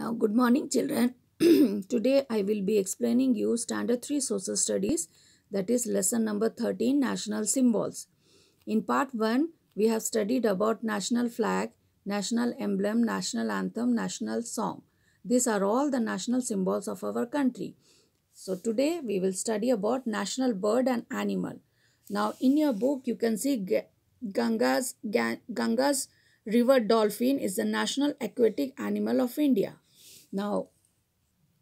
Now, good morning children. Today I will be explaining you Standard 3 Social Studies that is lesson number 13 National Symbols. In part 1, we have studied about national flag, national emblem, national anthem, national song. These are all the national symbols of our country. So today we will study about national bird and animal. Now in your book you can see Ganga's, Ganga's river dolphin is the national aquatic animal of India. Now,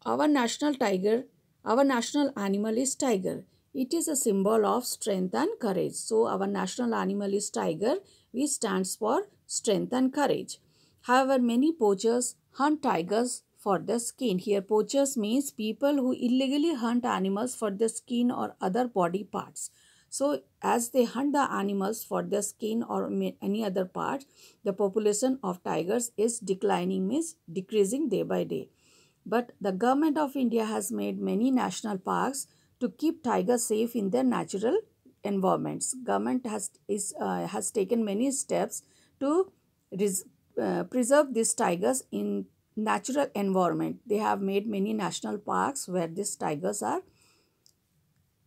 our national tiger, our national animal is tiger. It is a symbol of strength and courage. So, our national animal is tiger, which stands for strength and courage. However, many poachers hunt tigers for their skin. Here, poachers means people who illegally hunt animals for their skin or other body parts. So as they hunt the animals for their skin or any other part, the population of tigers is declining means decreasing day by day. But the government of India has made many national parks to keep tigers safe in their natural environments. Government has, is, uh, has taken many steps to uh, preserve these tigers in natural environment. They have made many national parks where these tigers are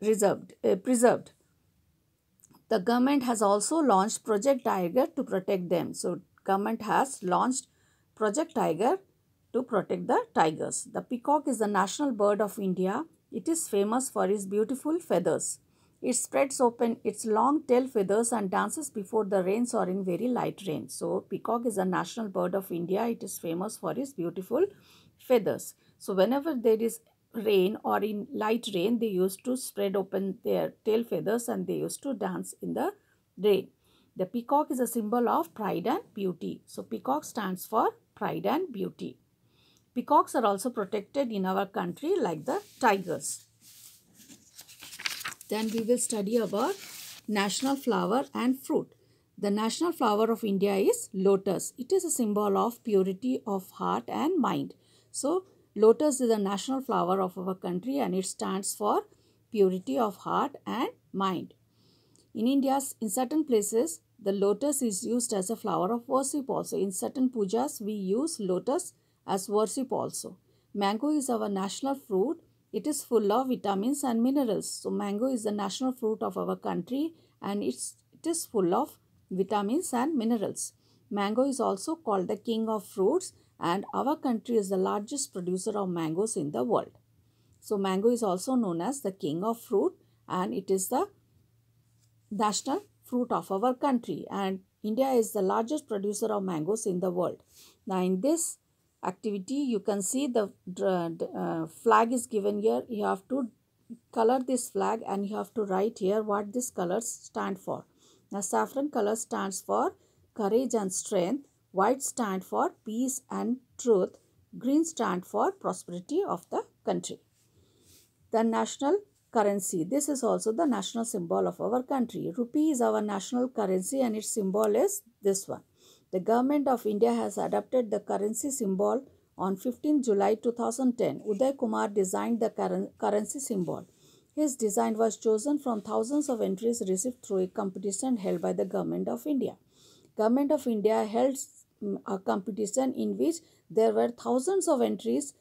reserved, uh, preserved. The government has also launched Project Tiger to protect them. So government has launched Project Tiger to protect the tigers. The peacock is the national bird of India. It is famous for its beautiful feathers. It spreads open its long tail feathers and dances before the rains or in very light rain. So, peacock is a national bird of India. It is famous for its beautiful feathers. So, whenever there is rain or in light rain, they used to spread open their tail feathers and they used to dance in the rain. The peacock is a symbol of pride and beauty. So, peacock stands for pride and beauty. Peacocks are also protected in our country like the tigers. Then we will study about national flower and fruit. The national flower of India is lotus. It is a symbol of purity of heart and mind. So, Lotus is the national flower of our country and it stands for purity of heart and mind. In India, in certain places, the lotus is used as a flower of worship also. In certain pujas, we use lotus as worship also. Mango is our national fruit. It is full of vitamins and minerals. So, mango is the national fruit of our country and it's, it is full of vitamins and minerals. Mango is also called the king of fruits and our country is the largest producer of mangoes in the world. So mango is also known as the king of fruit and it is the national fruit of our country and India is the largest producer of mangoes in the world. Now in this activity you can see the uh, flag is given here. You have to color this flag and you have to write here what these colors stand for. Now saffron color stands for courage and strength white stand for peace and truth, green stand for prosperity of the country. The national currency. This is also the national symbol of our country. Rupee is our national currency and its symbol is this one. The government of India has adopted the currency symbol on 15 July 2010. Uday Kumar designed the currency symbol. His design was chosen from thousands of entries received through a competition held by the government of India. Government of India held a competition in which there were thousands of entries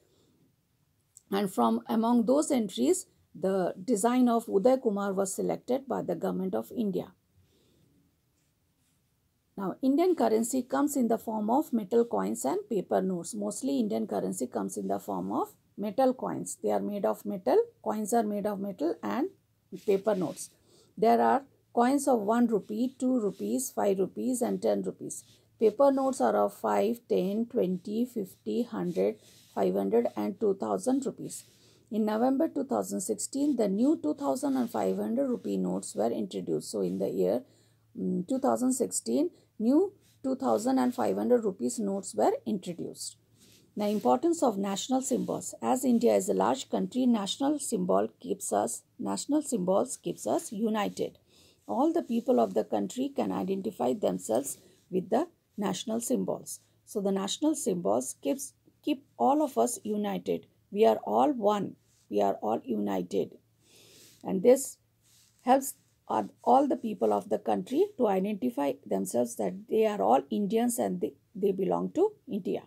and from among those entries the design of Uday Kumar was selected by the government of India. Now Indian currency comes in the form of metal coins and paper notes. Mostly Indian currency comes in the form of metal coins. They are made of metal, coins are made of metal and paper notes. There are coins of 1 rupee, 2 rupees, 5 rupees and 10 rupees. Paper notes are of 5, 10, 20, 50, 100, 500 and 2000 rupees. In November 2016, the new two thousand and five hundred rupee notes were introduced. So, in the year um, mm, 2016, new two thousand and five hundred rupees notes were introduced. The importance of national symbols. As India is a large country, national symbol keeps us, national symbols keeps us united. All the people of the country can identify themselves with the national symbols. So the national symbols keeps keep all of us united. We are all one. We are all united. And this helps all the people of the country to identify themselves that they are all Indians and they, they belong to India.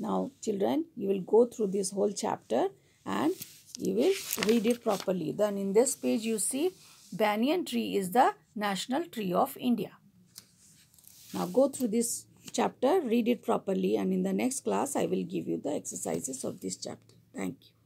Now children, you will go through this whole chapter and you will read it properly. Then in this page you see banyan tree is the national tree of India. Now go through this chapter, read it properly and in the next class I will give you the exercises of this chapter. Thank you.